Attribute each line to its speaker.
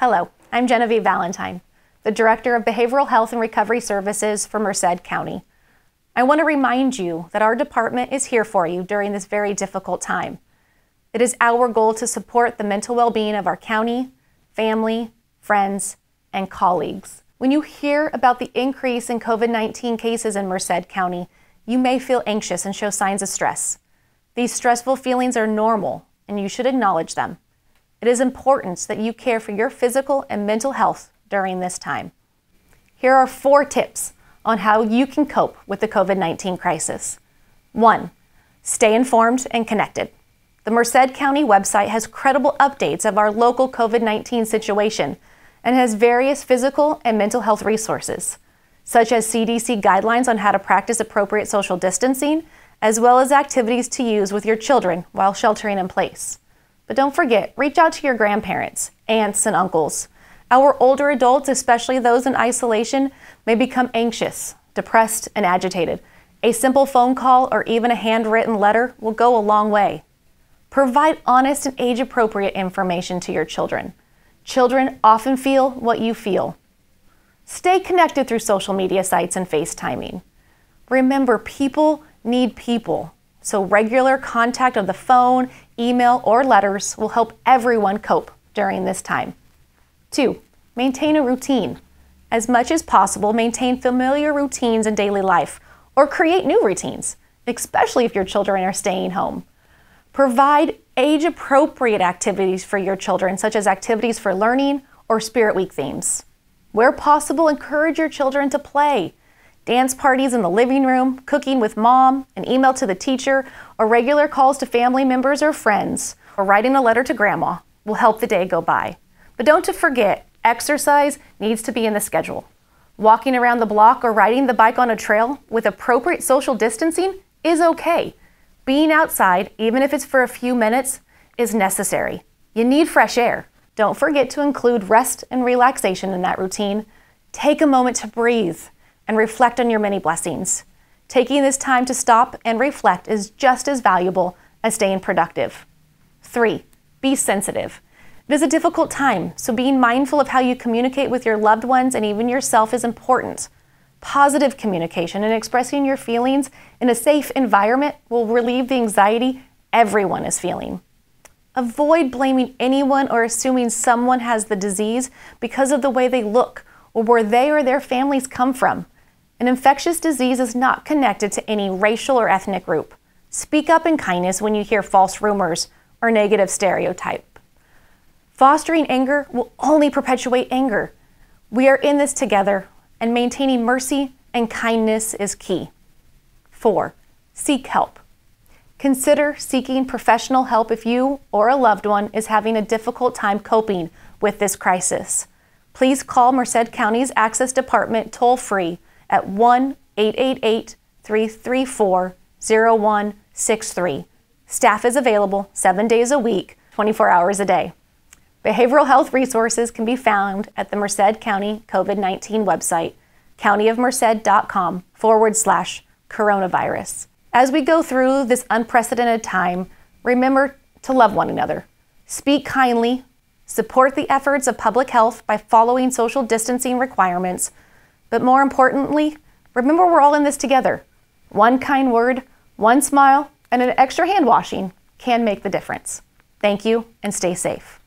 Speaker 1: Hello, I'm Genevieve Valentine, the Director of Behavioral Health and Recovery Services for Merced County. I want to remind you that our department is here for you during this very difficult time. It is our goal to support the mental well being of our county, family, friends, and colleagues. When you hear about the increase in COVID 19 cases in Merced County, you may feel anxious and show signs of stress. These stressful feelings are normal, and you should acknowledge them. It is important that you care for your physical and mental health during this time. Here are four tips on how you can cope with the COVID 19 crisis. One, stay informed and connected. The Merced County website has credible updates of our local COVID 19 situation and has various physical and mental health resources, such as CDC guidelines on how to practice appropriate social distancing, as well as activities to use with your children while sheltering in place. But don't forget, reach out to your grandparents, aunts, and uncles. Our older adults, especially those in isolation, may become anxious, depressed, and agitated. A simple phone call or even a handwritten letter will go a long way. Provide honest and age appropriate information to your children. Children often feel what you feel. Stay connected through social media sites and FaceTiming. Remember, people need people, so regular contact of the phone, email, or letters will help everyone cope during this time. Two, maintain a routine. As much as possible, maintain familiar routines in daily life or create new routines, especially if your children are staying home. Provide age appropriate activities for your children, such as activities for learning or Spirit Week themes. Where possible, encourage your children to play dance parties in the living room, cooking with mom, an email to the teacher, or regular calls to family members or friends, or writing a letter to grandma will help the day go by. But don't forget, exercise needs to be in the schedule. Walking around the block or riding the bike on a trail with appropriate social distancing is okay. Being outside, even if it's for a few minutes, is necessary. You need fresh air. Don't forget to include rest and relaxation in that routine. Take a moment to breathe and reflect on your many blessings. Taking this time to stop and reflect is just as valuable as staying productive. Three, be sensitive. It is a difficult time, so being mindful of how you communicate with your loved ones and even yourself is important. Positive communication and expressing your feelings in a safe environment will relieve the anxiety everyone is feeling. Avoid blaming anyone or assuming someone has the disease because of the way they look or where they or their families come from. An infectious disease is not connected to any racial or ethnic group. Speak up in kindness when you hear false rumors or negative stereotype. Fostering anger will only perpetuate anger. We are in this together, and maintaining mercy and kindness is key. 4. Seek help. Consider seeking professional help if you or a loved one is having a difficult time coping with this crisis. Please call Merced County's Access Department toll free at 1 888 334 0163. Staff is available seven days a week, 24 hours a day. Behavioral health resources can be found at the Merced County COVID 19 website, countyofmerced.com forward slash coronavirus. As we go through this unprecedented time, remember to love one another, speak kindly, support the efforts of public health by following social distancing requirements but more importantly, remember we're all in this together. One kind word, one smile, and an extra hand washing can make the difference. Thank you and stay safe.